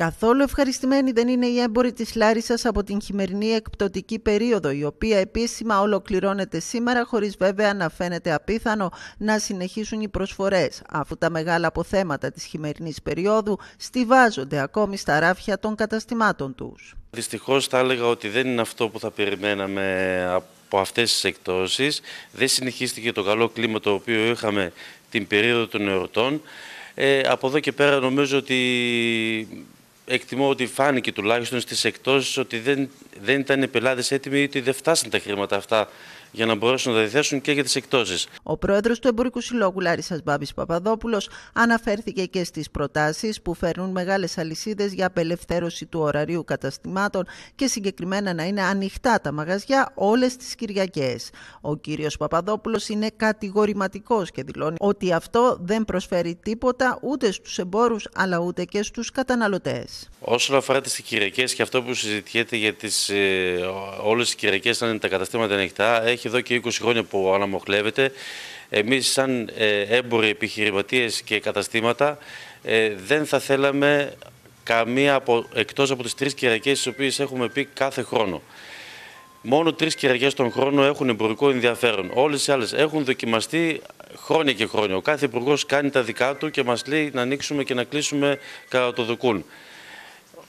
Καθόλου ευχαριστημένοι δεν είναι οι έμποροι της Λάρισας από την χειμερινή εκπτωτική περίοδο, η οποία επίσημα ολοκληρώνεται σήμερα χωρίς βέβαια να φαίνεται απίθανο να συνεχίσουν οι προσφορές, αφού τα μεγάλα αποθέματα της χειμερινής περίοδου στηβάζονται ακόμη στα ράφια των καταστημάτων τους. Δυστυχώς θα έλεγα ότι δεν είναι αυτό που θα περιμέναμε από αυτές τις εκτόσεις. Δεν συνεχίστηκε το καλό κλίμα το οποίο είχαμε την περίοδο των εορτών. Ε, από εδώ και πέρα νομίζω ότι εκτιμώ ότι φάνηκε τουλάχιστον στις εκτόσεις ότι δεν, δεν ήταν οι πελάτες έτοιμοι ή ότι δεν φτάσαν τα χρήματα αυτά για να μπορέσουν να τα διθέσουν και για τις εκτόσεις. Ο πρόεδρος του Εμπορικού Συλλόγου Λάρισας Μπάμπης Παπαδόπουλος αναφέρθηκε και στις προτάσεις που φέρνουν μεγάλες αλυσίδες για απελευθέρωση του ωραρίου καταστημάτων και συγκεκριμένα να είναι ανοιχτά τα μαγαζιά όλες τις Κυριακές. Ο κύριος Παπαδόπουλος είναι κατηγορηματικός και δηλώνει ότι αυτό δεν προσφέρει τίποτα ούτε στους εμπόρους αλλά ούτε και στους καταναλωτές. Όσον αφορά τις Κυριακές και αυτό που συζητιέται για τις, ε, όλες τις Κυριακές, αν είναι τα καταστήματα ανοιχτά, έχει εδώ και 20 χρόνια που αναμοχλεύεται. Εμείς, σαν ε, έμποροι επιχειρηματίες και καταστήματα, ε, δεν θα θέλαμε καμία από, από τις τρεις κυριακές τις οποίες έχουμε πει κάθε χρόνο. Μόνο τρεις κυριακές τον χρόνο έχουν εμπορικό ενδιαφέρον. Όλες οι άλλες έχουν δοκιμαστεί χρόνια και χρόνια. Ο κάθε υπουργός κάνει τα δικά του και μας λέει να ανοίξουμε και να κλείσουμε κατά το δοκούν.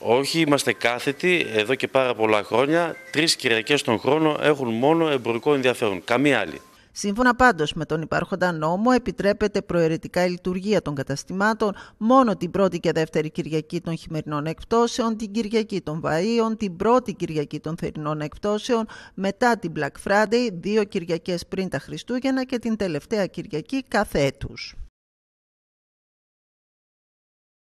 Όχι, είμαστε κάθετοι εδώ και πάρα πολλά χρόνια. Τρεις Κυριακές τον χρόνο έχουν μόνο εμπορικό ενδιαφέρον. Καμία άλλη. Σύμφωνα πάντως με τον υπάρχοντα νόμο, επιτρέπεται προαιρετικά η λειτουργία των καταστημάτων μόνο την πρώτη και δεύτερη Κυριακή των χειμερινών εκπτώσεων, την Κυριακή των Βαΐων, την πρώτη Κυριακή των θερινών εκπτώσεων, μετά την Black Friday, δύο Κυριακές πριν τα Χριστούγεννα και την τελευταία Κυριακή κάθε έτους.